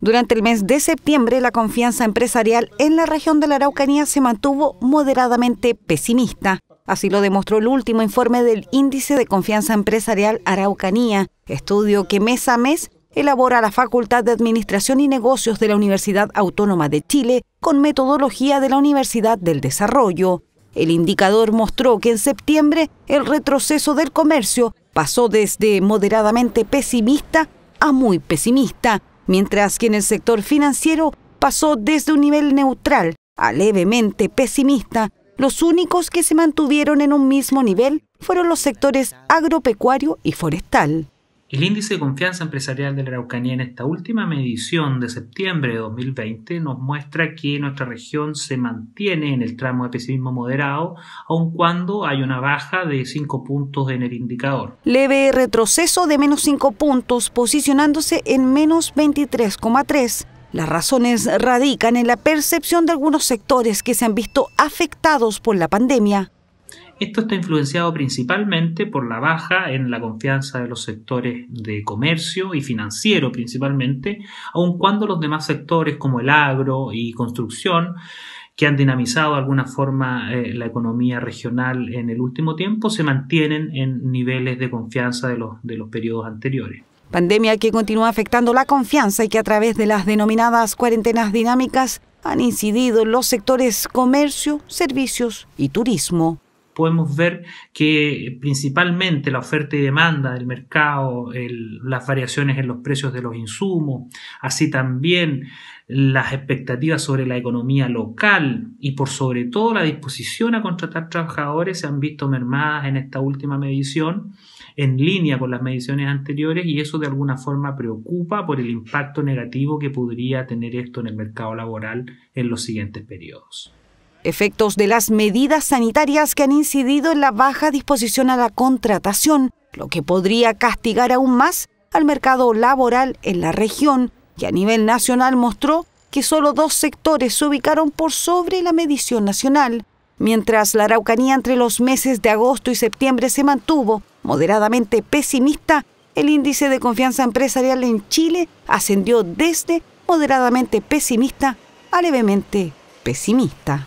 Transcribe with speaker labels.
Speaker 1: Durante el mes de septiembre, la confianza empresarial en la región de la Araucanía se mantuvo moderadamente pesimista. Así lo demostró el último informe del Índice de Confianza Empresarial Araucanía, estudio que mes a mes elabora la Facultad de Administración y Negocios de la Universidad Autónoma de Chile con metodología de la Universidad del Desarrollo. El indicador mostró que en septiembre el retroceso del comercio pasó desde moderadamente pesimista a muy pesimista, mientras que en el sector financiero pasó desde un nivel neutral a levemente pesimista, los únicos que se mantuvieron en un mismo nivel fueron los sectores agropecuario y forestal.
Speaker 2: El índice de confianza empresarial de la Araucanía en esta última medición de septiembre de 2020 nos muestra que nuestra región se mantiene en el tramo de pesimismo moderado, aun cuando hay una baja de 5 puntos en el indicador.
Speaker 1: Leve retroceso de menos 5 puntos, posicionándose en menos 23,3. Las razones radican en la percepción de algunos sectores que se han visto afectados por la pandemia
Speaker 2: esto está influenciado principalmente por la baja en la confianza de los sectores de comercio y financiero principalmente, aun cuando los demás sectores como el agro y construcción que han dinamizado de alguna forma eh, la economía regional en el último tiempo se mantienen en niveles de confianza de los, de los periodos anteriores.
Speaker 1: Pandemia que continúa afectando la confianza y que a través de las denominadas cuarentenas dinámicas han incidido en los sectores comercio, servicios
Speaker 2: y turismo podemos ver que principalmente la oferta y demanda del mercado, las variaciones en los precios de los insumos, así también las expectativas sobre la economía local y por sobre todo la disposición a contratar trabajadores se han visto mermadas en esta última medición en línea con las mediciones anteriores y eso de alguna forma preocupa por el impacto negativo que podría tener esto en el mercado laboral en los siguientes periodos
Speaker 1: efectos de las medidas sanitarias que han incidido en la baja disposición a la contratación, lo que podría castigar aún más al mercado laboral en la región y a nivel nacional mostró que solo dos sectores se ubicaron por sobre la medición nacional, mientras la Araucanía entre los meses de agosto y septiembre se mantuvo moderadamente pesimista, el índice de confianza empresarial en Chile ascendió desde moderadamente pesimista a levemente pesimista.